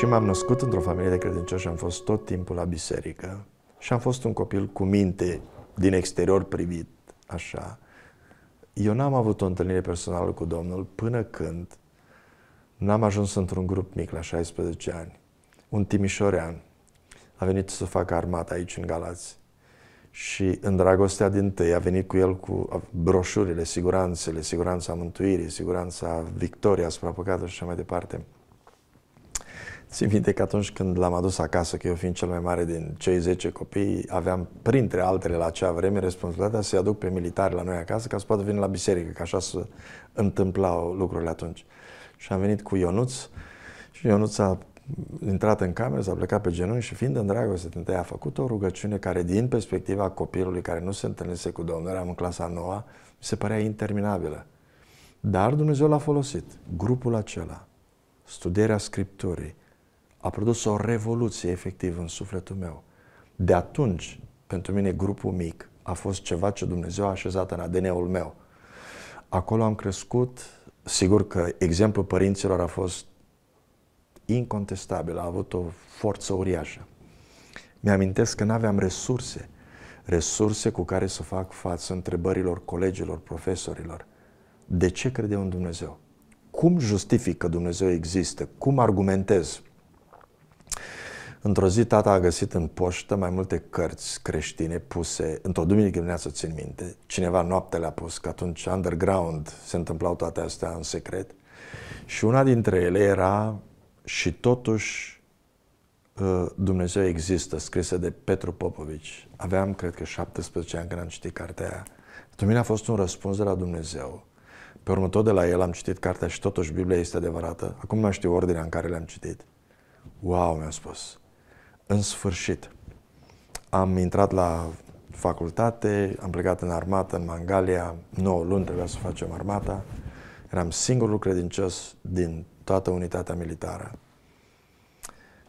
deși m-am născut într-o familie de credincioși, am fost tot timpul la biserică și am fost un copil cu minte din exterior privit, așa. Eu n-am avut o întâlnire personală cu Domnul până când n-am ajuns într-un grup mic la 16 ani. Un timișorean a venit să facă armată aici în Galați și în dragostea din tăi a venit cu el cu broșurile, siguranțele, siguranța mântuirii, siguranța victoriei asupra păcatului și așa mai departe. Țin minte că atunci când l-am adus acasă, că eu fiind cel mai mare din cei 10 copii, aveam printre altele la acea vreme responsabilitatea să-i aduc pe militari la noi acasă ca să poată veni la biserică, că așa se întâmplau lucrurile atunci. Și am venit cu Ionuț și Ionuț a intrat în cameră, s-a plecat pe genunchi și fiind în dragoste tântăi, a făcut o rugăciune care din perspectiva copilului care nu se întâlnise cu Domnul, eram în clasa nouă, mi se părea interminabilă. Dar Dumnezeu l-a folosit. Grupul acela, studierea Scripturii, a produs o revoluție efectiv în sufletul meu. De atunci, pentru mine, grupul mic a fost ceva ce Dumnezeu a așezat în ADN-ul meu. Acolo am crescut, sigur că exemplul părinților a fost incontestabil, a avut o forță uriașă. Mi-amintesc că nu aveam resurse, resurse cu care să fac față întrebărilor colegilor, profesorilor. De ce crede în Dumnezeu? Cum justific că Dumnezeu există? Cum argumentez? Într-o zi tata a găsit în poștă mai multe cărți creștine puse, într-o duminică dimineață țin minte, cineva noapte le-a pus, că atunci underground se întâmplau toate astea în secret. Și una dintre ele era și totuși uh, Dumnezeu există, scrisă de Petru Popovici. Aveam, cred că, 17 ani când am citit cartea aia. Pentru mine a fost un răspuns de la Dumnezeu. Pe urmă, tot de la el am citit cartea și totuși Biblia este adevărată. Acum nu știu ordinea în care le-am citit. Wow, mi-a spus în sfârșit. Am intrat la facultate, am plecat în armată, în Mangalia, 9 luni trebuia să facem armata. Eram singurul credincios din toată unitatea militară.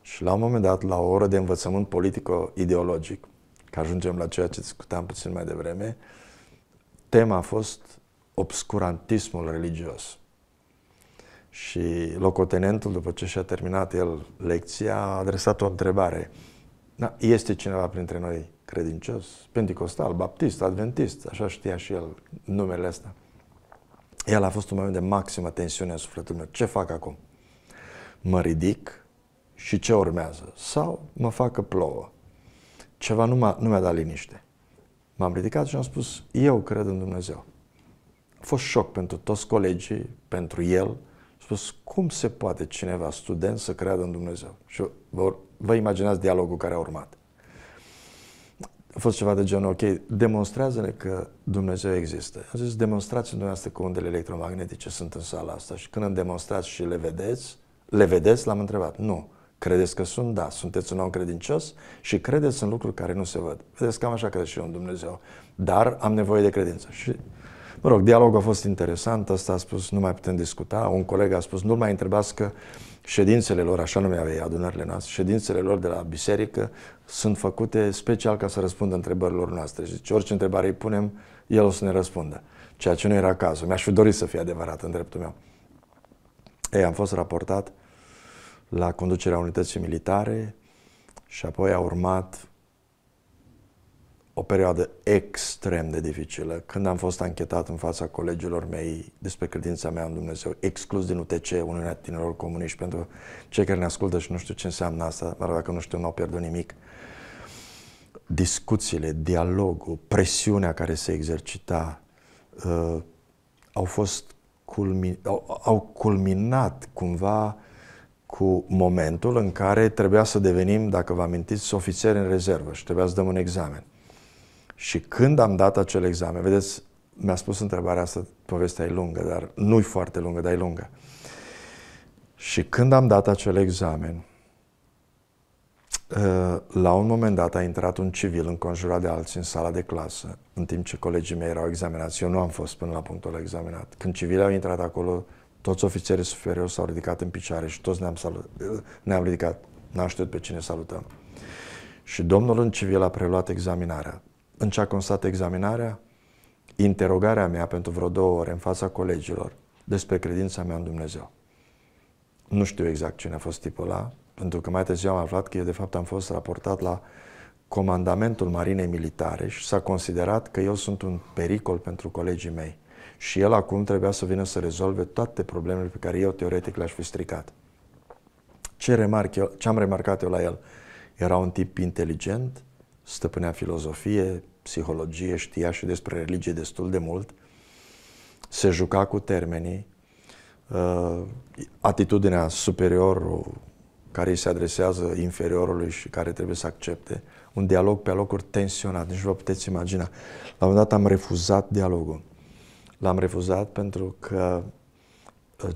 Și la un moment dat, la o oră de învățământ politico-ideologic, că ajungem la ceea ce discutam puțin mai devreme, tema a fost obscurantismul religios. Și locotenentul, după ce și-a terminat el lecția, a adresat o întrebare. Da, este cineva printre noi credincios, pentecostal, baptist, adventist, așa știa și el numele astea. El a fost un moment de maximă tensiune în sufletul meu. Ce fac acum? Mă ridic și ce urmează? Sau mă fac că plouă? Ceva nu, m-a, nu mi-a dat liniște. M-am ridicat și am spus, eu cred în Dumnezeu. A fost șoc pentru toți colegii, pentru el, spus, cum se poate cineva, student, să creadă în Dumnezeu? Și vă, vă imaginați dialogul care a urmat. A fost ceva de genul, ok, demonstrează-ne că Dumnezeu există. Am zis, demonstrați dumneavoastră că undele electromagnetice sunt în sala asta și când îmi demonstrați și le vedeți, le vedeți, l-am întrebat. Nu. Credeți că sunt? Da. Sunteți un om credincios și credeți în lucruri care nu se văd. Vedeți, cam așa crede și eu în Dumnezeu. Dar am nevoie de credință. Și Mă rog, dialogul a fost interesant, asta a spus, nu mai putem discuta. Un coleg a spus, nu mai întrebați că ședințele lor, așa numeau adunările noastre, ședințele lor de la biserică sunt făcute special ca să răspundă întrebărilor noastre. Și zice, orice întrebare îi punem, el o să ne răspundă. Ceea ce nu era cazul. Mi-aș fi dorit să fie adevărat în dreptul meu. Ei, am fost raportat la conducerea unității militare și apoi a urmat o perioadă extrem de dificilă, când am fost anchetat în fața colegilor mei despre credința mea în Dumnezeu, exclus din UTC, Uniunea Tinerilor Comuniști, pentru cei care ne ascultă și nu știu ce înseamnă asta, dar dacă nu știu, nu au pierdut nimic. Discuțiile, dialogul, presiunea care se exercita uh, au fost culmi- au, au culminat cumva cu momentul în care trebuia să devenim, dacă vă amintiți, ofițeri în rezervă și trebuia să dăm un examen. Și când am dat acel examen, vedeți, mi-a spus întrebarea asta, povestea e lungă, dar nu-i foarte lungă, dar e lungă. Și când am dat acel examen, uh, la un moment dat a intrat un civil înconjurat de alții în sala de clasă, în timp ce colegii mei erau examinați. Eu nu am fost până la punctul examinat. Când civilii au intrat acolo, toți ofițerii superiori s-au ridicat în picioare și toți ne-am, salut, uh, ne-am ridicat. N-am știut pe cine salutăm. Și domnul în civil a preluat examinarea în ce a constat examinarea, interogarea mea pentru vreo două ore în fața colegilor despre credința mea în Dumnezeu. Nu știu exact cine a fost tipul ăla, pentru că mai târziu am aflat că eu de fapt am fost raportat la comandamentul marinei militare și s-a considerat că eu sunt un pericol pentru colegii mei. Și el acum trebuia să vină să rezolve toate problemele pe care eu teoretic le-aș fi stricat. Ce, remarc eu, ce am remarcat eu la el? Era un tip inteligent, stăpânea filozofie, psihologie, știa și despre religie destul de mult, se juca cu termenii, uh, atitudinea superiorului care îi se adresează inferiorului și care trebuie să accepte, un dialog pe locuri tensionat, nici vă puteți imagina. La un dat am refuzat dialogul. L-am refuzat pentru că uh,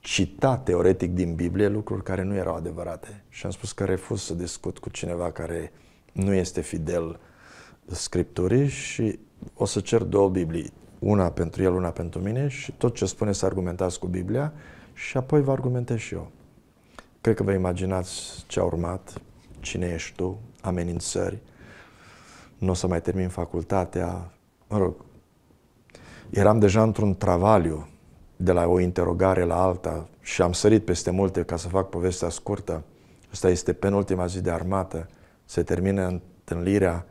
cita teoretic din Biblie lucruri care nu erau adevărate și am spus că refuz să discut cu cineva care nu este fidel Scripturii și o să cer două Biblii, una pentru el, una pentru mine și tot ce spune să argumentați cu Biblia și apoi vă argumentez și eu. Cred că vă imaginați ce a urmat, cine ești tu, amenințări, nu o să mai termin facultatea, mă rog, eram deja într-un travaliu de la o interogare la alta și am sărit peste multe ca să fac povestea scurtă. Asta este penultima zi de armată se termină întâlnirea,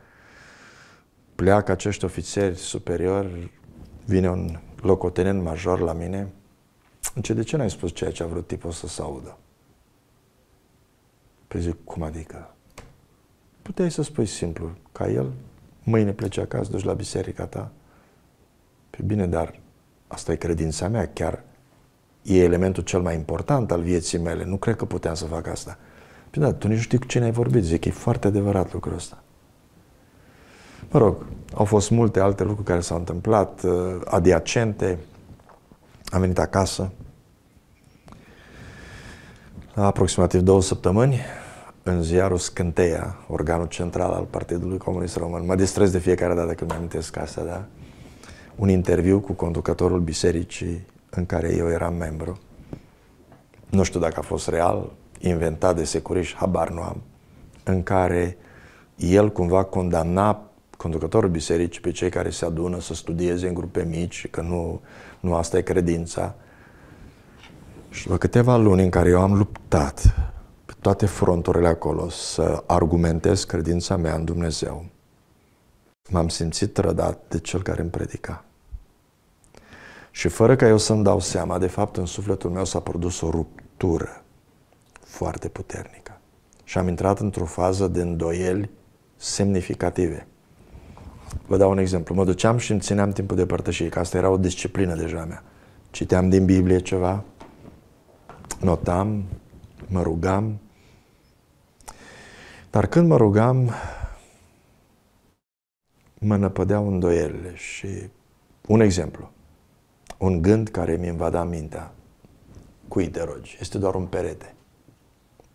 pleacă acești ofițeri superiori, vine un locotenent major la mine, ce de ce n-ai spus ceea ce a vrut tipul să se audă? Păi zic, cum adică? Puteai să spui simplu, ca el, mâine pleci acasă, duci la biserica ta. Păi bine, dar asta e credința mea, chiar e elementul cel mai important al vieții mele. Nu cred că puteam să fac asta. Păi da, tu nici nu știi cu cine ai vorbit. Zic, e foarte adevărat lucrul ăsta. Mă rog, au fost multe alte lucruri care s-au întâmplat, uh, adiacente. Am venit acasă. La aproximativ două săptămâni, în ziarul Scânteia, organul central al Partidului Comunist Român. Mă distrez de fiecare dată când îmi amintesc asta, da? Un interviu cu conducătorul bisericii în care eu eram membru. Nu știu dacă a fost real, inventat de securiști, habar nu am, în care el cumva condamna conducătorul bisericii pe cei care se adună să studieze în grupe mici, că nu, nu asta e credința. Și după câteva luni în care eu am luptat pe toate fronturile acolo să argumentez credința mea în Dumnezeu, m-am simțit trădat de cel care îmi predica. Și fără ca eu să-mi dau seama, de fapt în sufletul meu s-a produs o ruptură foarte puternică. Și am intrat într-o fază de îndoieli semnificative. Vă dau un exemplu. Mă duceam și îmi țineam timpul de părtășie, că asta era o disciplină deja mea. Citeam din Biblie ceva, notam, mă rugam. Dar când mă rugam, mă năpădeau îndoielile și un exemplu, un gând care mi invada mintea, cui te rogi, este doar un perete.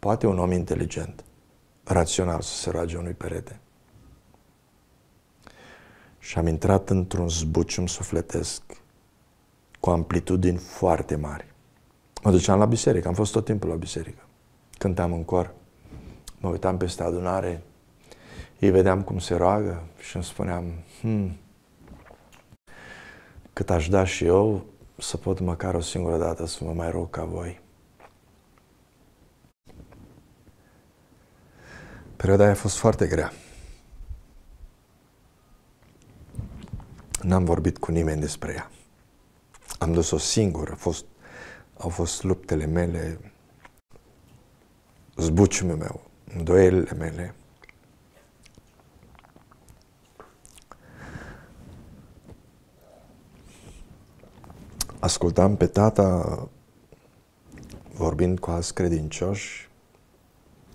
Poate un om inteligent, rațional, să se roage unui perete. Și am intrat într-un zbucium sufletesc cu amplitudini foarte mari. Mă duceam la biserică, am fost tot timpul la biserică. Cântam în cor, mă uitam peste adunare, îi vedeam cum se roagă și îmi spuneam, hmm, cât aș da și eu să pot măcar o singură dată să mă mai rog ca voi. Perioada aia a fost foarte grea. N-am vorbit cu nimeni despre ea. Am dus-o singur. A fost, au fost luptele mele, zbuciumul meu, îndoielile mele. Ascultam pe tata vorbind cu alți credincioși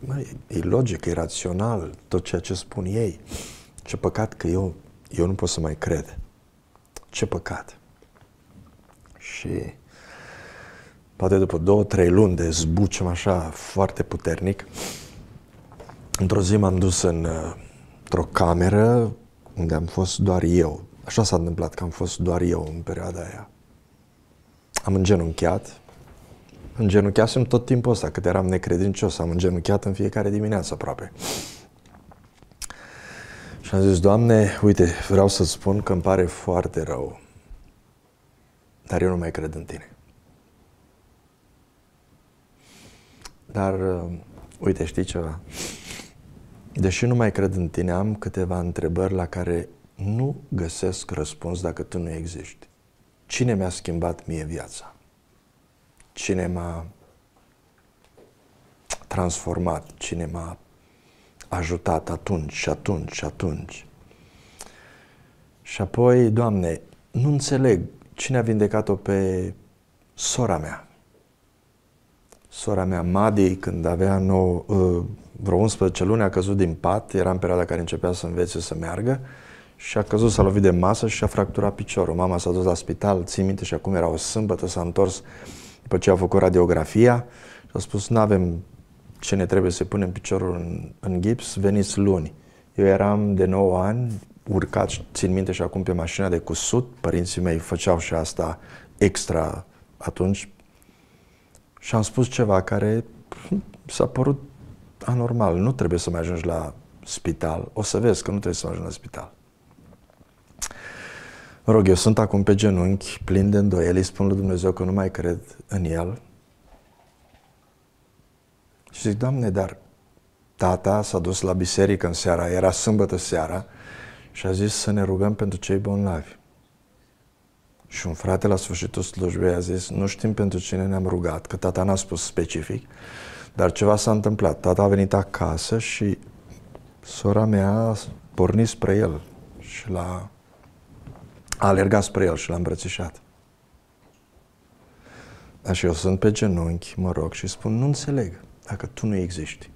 mă, e logic, e rațional tot ceea ce spun ei. Ce păcat că eu, eu nu pot să mai cred. Ce păcat. Și poate după două, trei luni de zbucem așa foarte puternic, într-o zi m-am dus în, uh, într-o cameră unde am fost doar eu. Așa s-a întâmplat că am fost doar eu în perioada aia. Am îngenunchiat, îngenucheasem tot timpul ăsta, cât eram necredincios, am îngenuchiat în fiecare dimineață aproape. Și am zis, Doamne, uite, vreau să spun că îmi pare foarte rău, dar eu nu mai cred în Tine. Dar, uh, uite, știi ceva? Deși nu mai cred în Tine, am câteva întrebări la care nu găsesc răspuns dacă Tu nu existi. Cine mi-a schimbat mie viața? cine m-a transformat, cine m-a ajutat atunci și atunci și atunci. Și apoi, Doamne, nu înțeleg cine a vindecat-o pe sora mea. Sora mea, Madi, când avea nou, ă, vreo 11 luni, a căzut din pat, era în perioada care începea să învețe să meargă și a căzut, s-a lovit de masă și a fracturat piciorul. Mama s-a dus la spital, țin minte și acum era o sâmbătă, s-a întors după ce au făcut radiografia și au spus, nu avem ce ne trebuie să punem piciorul în, în gips, veniți luni. Eu eram de 9 ani, urcat, țin minte și acum, pe mașina de cusut, părinții mei făceau și asta extra atunci și am spus ceva care s-a părut anormal. Nu trebuie să mai ajungi la spital. O să vezi că nu trebuie să ajungi la spital. Mă rog, eu sunt acum pe genunchi, plin de îndoieli, spun lui Dumnezeu că nu mai cred în El. Și zic, Doamne, dar tata s-a dus la biserică în seara, era sâmbătă seara, și a zis să ne rugăm pentru cei bolnavi. Și un frate la sfârșitul slujbei a zis, nu știm pentru cine ne-am rugat, că tata n-a spus specific, dar ceva s-a întâmplat. Tata a venit acasă și sora mea a pornit spre el și l-a a alergat spre el și l-a îmbrățișat. Dar și eu sunt pe genunchi, mă rog, și spun, nu înțeleg, dacă tu nu existi.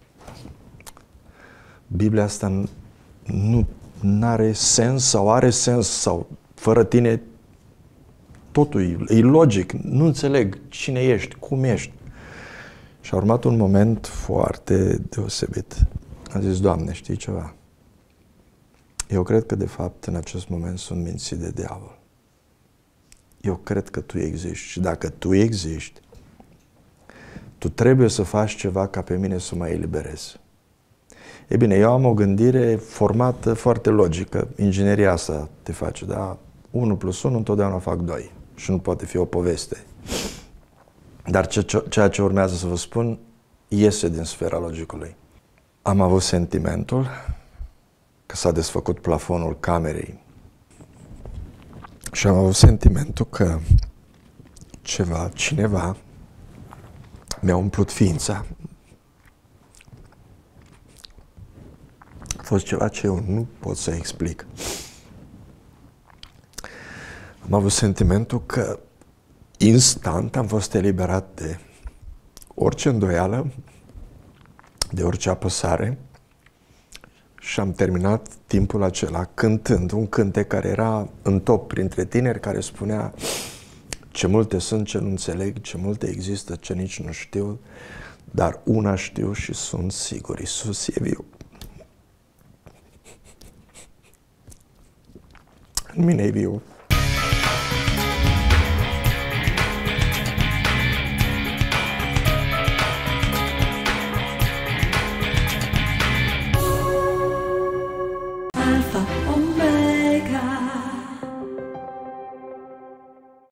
Biblia asta nu are sens sau are sens sau fără tine totul e, e logic, nu înțeleg cine ești, cum ești. Și a urmat un moment foarte deosebit. A zis, Doamne, știi ceva? Eu cred că, de fapt, în acest moment sunt mințit de diavol. Eu cred că tu existi și dacă tu existi, tu trebuie să faci ceva ca pe mine să mă eliberez. E bine, eu am o gândire formată foarte logică. Ingineria asta te face, da? 1 plus 1 întotdeauna fac 2 și nu poate fi o poveste. Dar ceea ce urmează să vă spun iese din sfera logicului. Am avut sentimentul că s-a desfăcut plafonul camerei și am avut sentimentul că ceva, cineva mi-a umplut ființa. A fost ceva ce eu nu pot să explic. Am avut sentimentul că instant am fost eliberat de orice îndoială, de orice apăsare, și am terminat timpul acela cântând un cântec care era în top printre tineri care spunea ce multe sunt, ce nu înțeleg, ce multe există, ce nici nu știu, dar una știu și sunt sigur, Iisus e viu. În mine e viu.